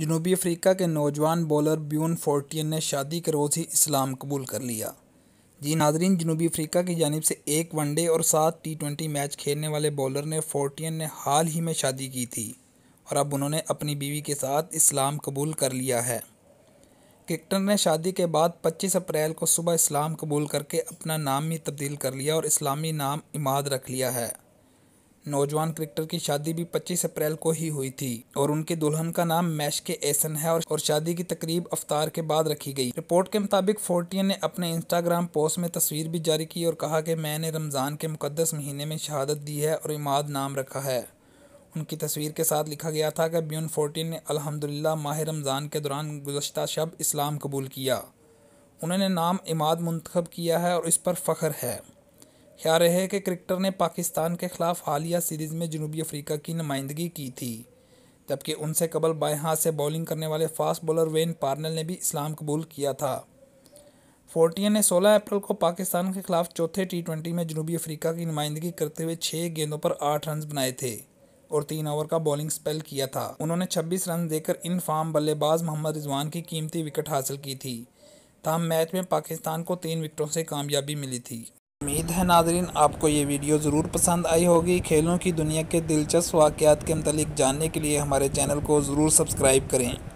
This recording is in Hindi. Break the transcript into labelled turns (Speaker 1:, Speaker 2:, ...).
Speaker 1: जनूबी अफ्रीका के नौजवान बॉलर ब्यून फोर्टियन ने शादी के रोज़ ही इस्लाम कबूल कर लिया जी नाजरीन जनूबी अफ्रीका की जानब से एक वनडे और सात टी ट्वेंटी मैच खेलने वाले बॉलर ने फोर्टियन ने हाल ही में शादी की थी और अब उन्होंने अपनी बीवी के साथ इस्लाम कबूल कर लिया है क्रिक्टर ने शादी के बाद 25 अप्रैल को सुबह इस्लाम कबूल करके अपना नाम ही तब्दील कर लिया और इस्लामी नाम इमाद रख लिया है नौजवान क्रिकेटर की शादी भी 25 अप्रैल को ही हुई थी और उनके दुल्हन का नाम मैश के एसन है और शादी की तकरीब अफतार के बाद रखी गई रिपोर्ट के मुताबिक फोर्टियन ने अपने इंस्टाग्राम पोस्ट में तस्वीर भी जारी की और कहा कि मैंने रमज़ान के मुकदस महीने में शहादत दी है और इमाद नाम रखा है उनकी तस्वीर के साथ लिखा गया था कि ब्यून फोर्टीन ने अलहमदिल्ला माह रमज़ान के दौरान गुजशत शब इस्लाम कबूल किया उन्होंने नाम इमाद मंतखब किया है और इस पर फ़ख्र है ख्याल है कि क्रिकेटर ने पाकिस्तान के ख़िलाफ़ हालिया सीरीज़ में जनूबी अफ्रीका की नुमाइंदगी की थी जबकि उनसे कबल बाएं हाथ से बॉलिंग करने वाले फास्ट बॉलर वेन पार्नल ने भी इस्लाम कबूल किया था फोर्टियन ने 16 अप्रैल को पाकिस्तान के खिलाफ चौथे टी ट्वेंटी में जनूबी अफ्रीका की नुमाइंदगी करते हुए छः गेंदों पर आठ रन बनाए थे और तीन ओवर का बॉलिंग स्पेल किया था उन्होंने 26 रन देकर इन फार्म बल्लेबाज मोहम्मद रिजवान की कीमती विकेट हासिल की थी तहम मैच में पाकिस्तान को तीन विकेटों से कामयाबी मिली थी उम्मीद है नाजरीन आपको ये वीडियो ज़रूर पसंद आई होगी खेलों की दुनिया के दिलचस्प वाक़ के मतलब जानने के लिए हमारे चैनल को ज़रूर सब्सक्राइब करें